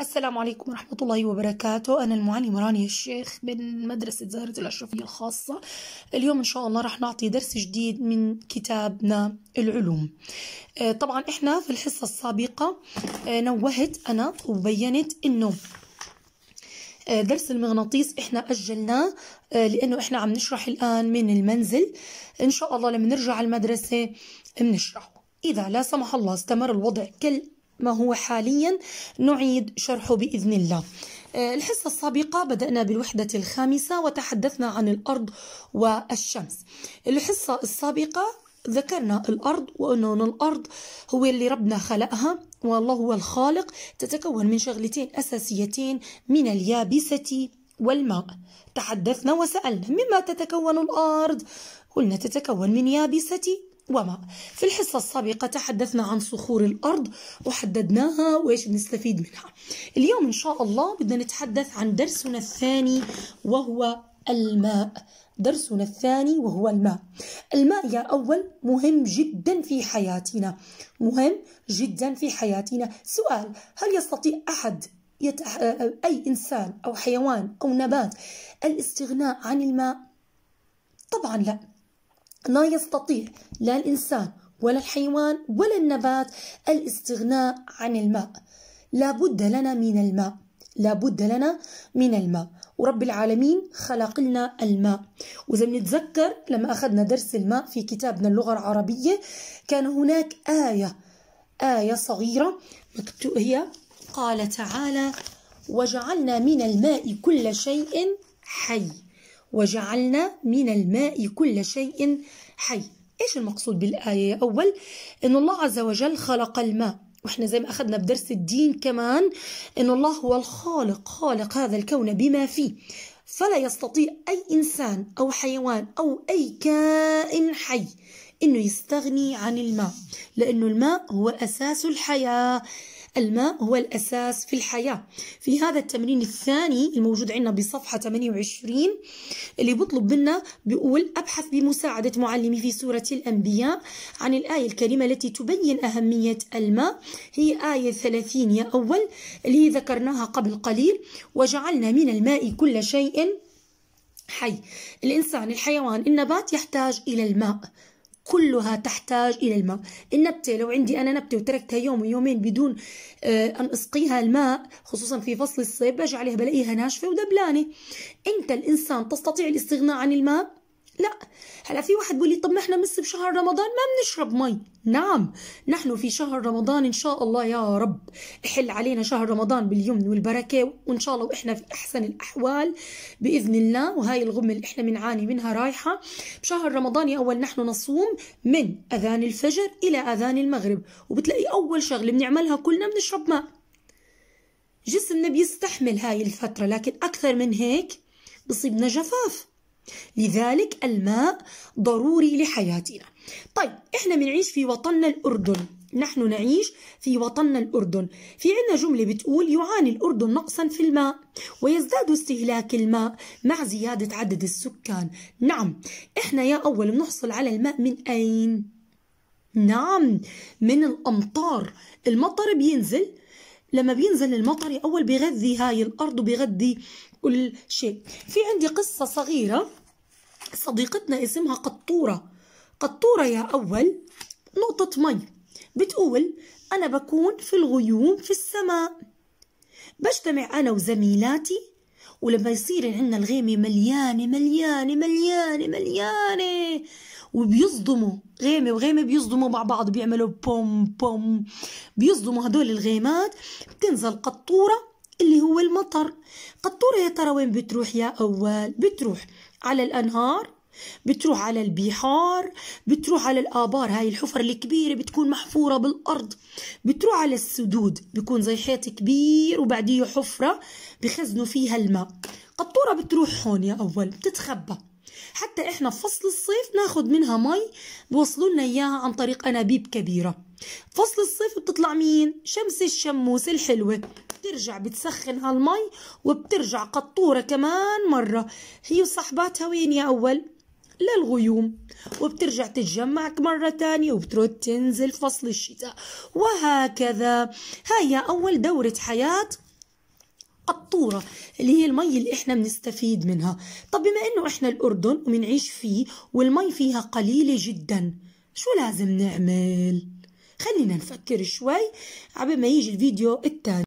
السلام عليكم ورحمة الله وبركاته أنا المعاني رانيا الشيخ من مدرسة زهرة الأشرفية الخاصة اليوم إن شاء الله رح نعطي درس جديد من كتابنا العلوم آه، طبعا إحنا في الحصة السابقة آه، نوهت أنا وبينت إنه آه، درس المغناطيس احنا اجلناه لانه احنا عم نشرح الان من المنزل ان شاء الله لما نرجع المدرسه بنشرحه اذا لا سمح الله استمر الوضع كل ما هو حاليا نعيد شرحه باذن الله. آه، الحصة السابقة بدأنا بالوحدة الخامسة وتحدثنا عن الأرض والشمس. الحصة السابقة ذكرنا الأرض وأن الأرض هو اللي ربنا خلقها والله هو الخالق تتكون من شغلتين أساسيتين من اليابسة والماء تحدثنا وسألنا مما تتكون الأرض قلنا تتكون من يابسة وما في الحصة السابقة تحدثنا عن صخور الأرض وحددناها وإيش بنستفيد منها اليوم إن شاء الله بدنا نتحدث عن درسنا الثاني وهو الماء درسنا الثاني وهو الماء الماء يا أول مهم جدا في حياتنا مهم جدا في حياتنا سؤال هل يستطيع أحد يتح... أي إنسان أو حيوان أو نبات الاستغناء عن الماء؟ طبعا لا لا يستطيع لا الإنسان ولا الحيوان ولا النبات الاستغناء عن الماء لابد لنا من الماء لابد لنا من الماء ورب العالمين خلق لنا الماء وإذا بنتذكر لما أخذنا درس الماء في كتابنا اللغة العربية كان هناك آية آية صغيرة هي قال تعالى وجعلنا من الماء كل شيء حي وجعلنا من الماء كل شيء حي ايش المقصود بالايه اول ان الله عز وجل خلق الماء واحنا زي ما اخذنا بدرس الدين كمان ان الله هو الخالق خالق هذا الكون بما فيه فلا يستطيع اي انسان او حيوان او اي كائن حي انه يستغني عن الماء لانه الماء هو اساس الحياه الماء هو الأساس في الحياة في هذا التمرين الثاني الموجود عندنا بصفحة 28 اللي بطلب منا بيقول أبحث بمساعدة معلمي في سورة الأنبياء عن الآية الكريمة التي تبين أهمية الماء هي آية 30 يا أول اللي ذكرناها قبل قليل وجعلنا من الماء كل شيء حي الإنسان الحيوان النبات يحتاج إلى الماء كلها تحتاج إلى الماء النبتة لو عندي أنا نبتة وتركتها يوم ويومين بدون آه، أن أسقيها الماء خصوصا في فصل الصيف باجي عليها بلاقيها ناشفة ودبلانة أنت الإنسان تستطيع الاستغناء عن الماء لا هلا في واحد بيقول لي طب ما احنا مس بشهر رمضان ما بنشرب مي نعم نحن في شهر رمضان ان شاء الله يا رب احل علينا شهر رمضان باليمن والبركه وان شاء الله واحنا في احسن الاحوال باذن الله وهي الغمه اللي احنا بنعاني منها رايحه بشهر رمضان يا اول نحن نصوم من اذان الفجر الى اذان المغرب وبتلاقي اول شغله بنعملها كلنا بنشرب ماء جسمنا بيستحمل هاي الفتره لكن اكثر من هيك بصيبنا جفاف لذلك الماء ضروري لحياتنا طيب احنا بنعيش في وطننا الأردن نحن نعيش في وطننا الأردن في عنا جملة بتقول يعاني الأردن نقصا في الماء ويزداد استهلاك الماء مع زيادة عدد السكان نعم إحنا يا أول بنحصل على الماء من أين؟ نعم من الأمطار المطر بينزل لما بينزل المطر أول بيغذي هاي الأرض وبيغذي كل شيء في عندي قصة صغيرة صديقتنا اسمها قطورة قطورة يا أول نقطة مي بتقول أنا بكون في الغيوم في السماء بجتمع أنا وزميلاتي ولما يصير عندنا الغيمة مليانة مليانة مليانة مليانة وبيصدموا غيمة وغيمة بيصدموا مع بعض بيعملوا بوم بوم بيصدموا هدول الغيمات بتنزل قطورة اللي هو المطر قطورة يا ترى وين بتروح يا أول بتروح على الأنهار بتروح على البحار بتروح على الآبار هاي الحفر الكبيرة بتكون محفورة بالأرض بتروح على السدود بيكون زي حيط كبير وبعديه حفرة بخزنوا فيها الماء قطورة بتروح هون يا أول بتتخبى حتى احنا في فصل الصيف ناخد منها مي بوصلوا لنا اياها عن طريق انابيب كبيره فصل الصيف بتطلع مين شمس الشموس الحلوه بترجع بتسخن هالمي وبترجع قطوره كمان مره هي وصاحباتها وين يا اول للغيوم وبترجع تتجمع مرة تانية وبترد تنزل فصل الشتاء وهكذا هيا أول دورة حياة قطورة اللي هي المي اللي احنا بنستفيد منها طب بما انه احنا الاردن وبنعيش فيه والمي فيها قليلة جدا شو لازم نعمل خلينا نفكر شوي عبال ما يجي الفيديو التالي